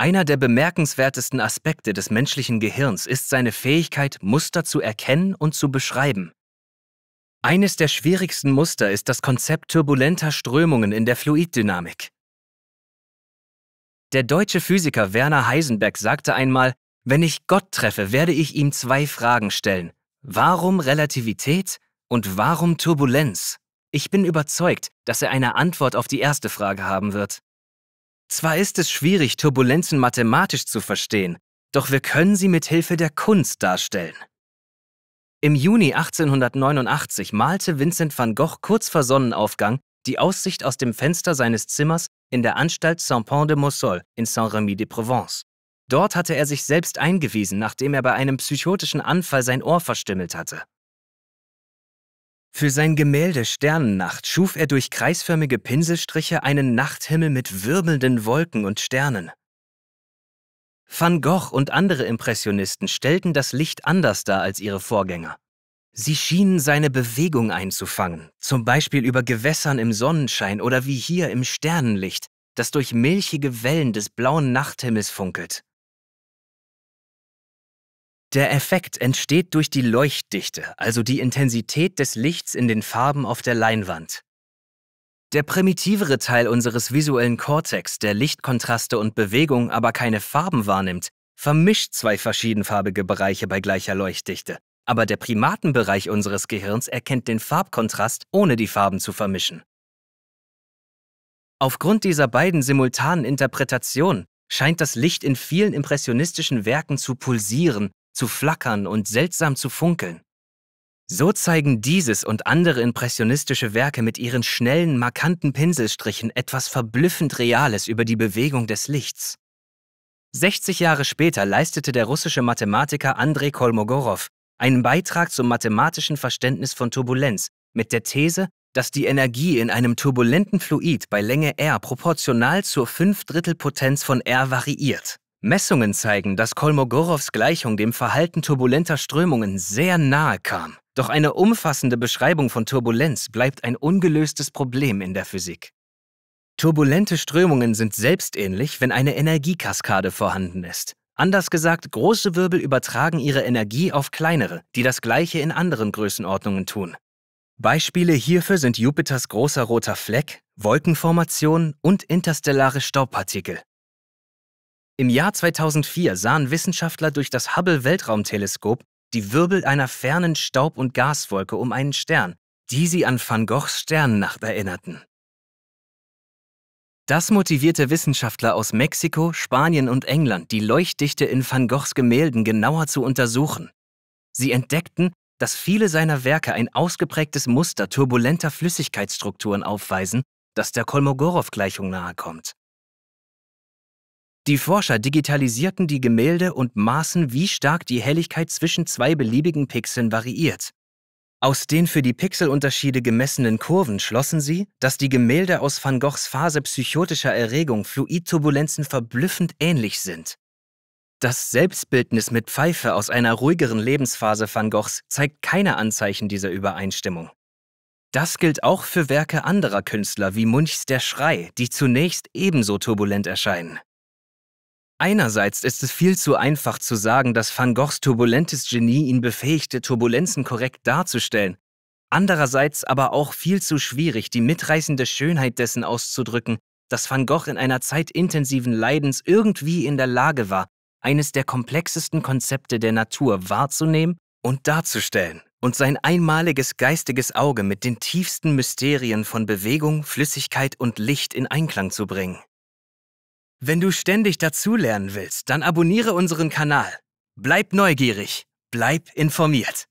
Einer der bemerkenswertesten Aspekte des menschlichen Gehirns ist seine Fähigkeit, Muster zu erkennen und zu beschreiben. Eines der schwierigsten Muster ist das Konzept turbulenter Strömungen in der Fluiddynamik. Der deutsche Physiker Werner Heisenberg sagte einmal, wenn ich Gott treffe, werde ich ihm zwei Fragen stellen. Warum Relativität und warum Turbulenz? Ich bin überzeugt, dass er eine Antwort auf die erste Frage haben wird. Zwar ist es schwierig, Turbulenzen mathematisch zu verstehen, doch wir können sie mit Hilfe der Kunst darstellen. Im Juni 1889 malte Vincent van Gogh kurz vor Sonnenaufgang die Aussicht aus dem Fenster seines Zimmers in der Anstalt Saint-Pont de Mossol in Saint-Remy-de-Provence. Dort hatte er sich selbst eingewiesen, nachdem er bei einem psychotischen Anfall sein Ohr verstümmelt hatte. Für sein Gemälde Sternennacht schuf er durch kreisförmige Pinselstriche einen Nachthimmel mit wirbelnden Wolken und Sternen. Van Gogh und andere Impressionisten stellten das Licht anders dar als ihre Vorgänger. Sie schienen seine Bewegung einzufangen, zum Beispiel über Gewässern im Sonnenschein oder wie hier im Sternenlicht, das durch milchige Wellen des blauen Nachthimmels funkelt. Der Effekt entsteht durch die Leuchtdichte, also die Intensität des Lichts in den Farben auf der Leinwand. Der primitivere Teil unseres visuellen Kortex, der Lichtkontraste und Bewegung, aber keine Farben wahrnimmt, vermischt zwei verschiedenfarbige Bereiche bei gleicher Leuchtdichte. Aber der Primatenbereich unseres Gehirns erkennt den Farbkontrast, ohne die Farben zu vermischen. Aufgrund dieser beiden simultanen Interpretationen scheint das Licht in vielen impressionistischen Werken zu pulsieren zu flackern und seltsam zu funkeln. So zeigen dieses und andere impressionistische Werke mit ihren schnellen, markanten Pinselstrichen etwas verblüffend Reales über die Bewegung des Lichts. 60 Jahre später leistete der russische Mathematiker Andrei Kolmogorov einen Beitrag zum mathematischen Verständnis von Turbulenz mit der These, dass die Energie in einem turbulenten Fluid bei Länge r proportional zur Fünfdrittelpotenz von r variiert. Messungen zeigen, dass Kolmogorows Gleichung dem Verhalten turbulenter Strömungen sehr nahe kam. Doch eine umfassende Beschreibung von Turbulenz bleibt ein ungelöstes Problem in der Physik. Turbulente Strömungen sind selbstähnlich, wenn eine Energiekaskade vorhanden ist. Anders gesagt, große Wirbel übertragen ihre Energie auf kleinere, die das gleiche in anderen Größenordnungen tun. Beispiele hierfür sind Jupiters großer roter Fleck, Wolkenformation und interstellare Staubpartikel. Im Jahr 2004 sahen Wissenschaftler durch das Hubble Weltraumteleskop die Wirbel einer fernen Staub- und Gaswolke um einen Stern, die sie an Van Goghs Sternennacht erinnerten. Das motivierte Wissenschaftler aus Mexiko, Spanien und England, die Leuchtdichte in Van Goghs Gemälden genauer zu untersuchen. Sie entdeckten, dass viele seiner Werke ein ausgeprägtes Muster turbulenter Flüssigkeitsstrukturen aufweisen, das der Kolmogorow-Gleichung nahekommt. Die Forscher digitalisierten die Gemälde und maßen, wie stark die Helligkeit zwischen zwei beliebigen Pixeln variiert. Aus den für die Pixelunterschiede gemessenen Kurven schlossen sie, dass die Gemälde aus Van Goghs Phase psychotischer Erregung Fluidturbulenzen verblüffend ähnlich sind. Das Selbstbildnis mit Pfeife aus einer ruhigeren Lebensphase Van Goghs zeigt keine Anzeichen dieser Übereinstimmung. Das gilt auch für Werke anderer Künstler wie Munchs Der Schrei, die zunächst ebenso turbulent erscheinen. Einerseits ist es viel zu einfach zu sagen, dass Van Goghs turbulentes Genie ihn befähigte, Turbulenzen korrekt darzustellen. Andererseits aber auch viel zu schwierig, die mitreißende Schönheit dessen auszudrücken, dass Van Gogh in einer Zeit intensiven Leidens irgendwie in der Lage war, eines der komplexesten Konzepte der Natur wahrzunehmen und darzustellen und sein einmaliges geistiges Auge mit den tiefsten Mysterien von Bewegung, Flüssigkeit und Licht in Einklang zu bringen. Wenn du ständig dazulernen willst, dann abonniere unseren Kanal. Bleib neugierig, bleib informiert.